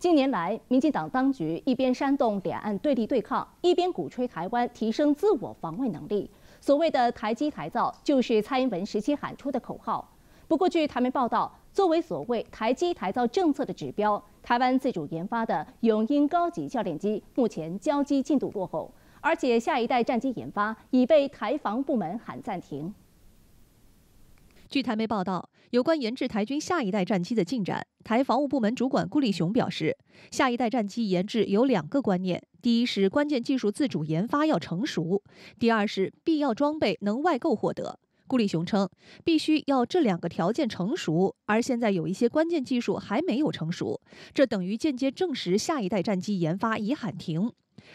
近年来，民进党当局一边煽动两岸对立对抗，一边鼓吹台湾提升自我防卫能力。所谓的“台机、台造”就是蔡英文时期喊出的口号。不过，据台媒报道，作为所谓“台机、台造”政策的指标，台湾自主研发的永鹰高级教练机目前交机进度落后，而且下一代战机研发已被台防部门喊暂停。据台媒报道，有关研制台军下一代战机的进展，台防务部门主管顾立雄表示，下一代战机研制有两个观念，第一是关键技术自主研发要成熟，第二是必要装备能外购获得。顾立雄称，必须要这两个条件成熟，而现在有一些关键技术还没有成熟，这等于间接证实下一代战机研发已喊停。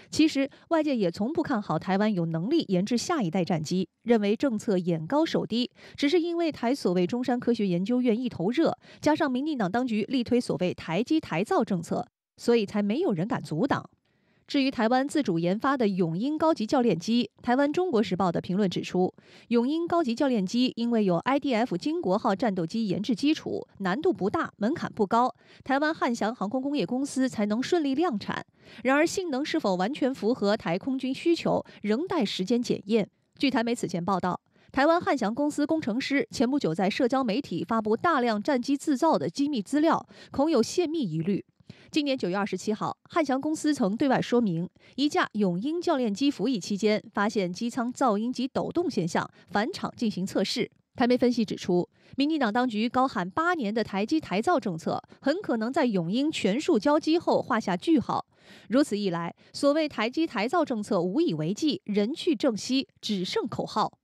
其实，外界也从不看好台湾有能力研制下一代战机，认为政策眼高手低。只是因为台所谓中山科学研究院一头热，加上民进党当局力推所谓“台机台造”政策，所以才没有人敢阻挡。至于台湾自主研发的永鹰高级教练机，台湾《中国时报》的评论指出，永鹰高级教练机因为有 IDF 金国号战斗机研制基础，难度不大，门槛不高，台湾汉翔航空工业公司才能顺利量产。然而，性能是否完全符合台空军需求，仍待时间检验。据台媒此前报道，台湾汉翔公司工程师前不久在社交媒体发布大量战机制造的机密资料，恐有泄密疑虑。今年九月二十七号，汉翔公司曾对外说明，一架永鹰教练机服役期间发现机舱噪音及抖动现象，返厂进行测试。台媒分析指出，民进党当局高喊八年的台机台造政策，很可能在永鹰全数交机后画下句号。如此一来，所谓台机台造政策无以为继，人去政息，只剩口号。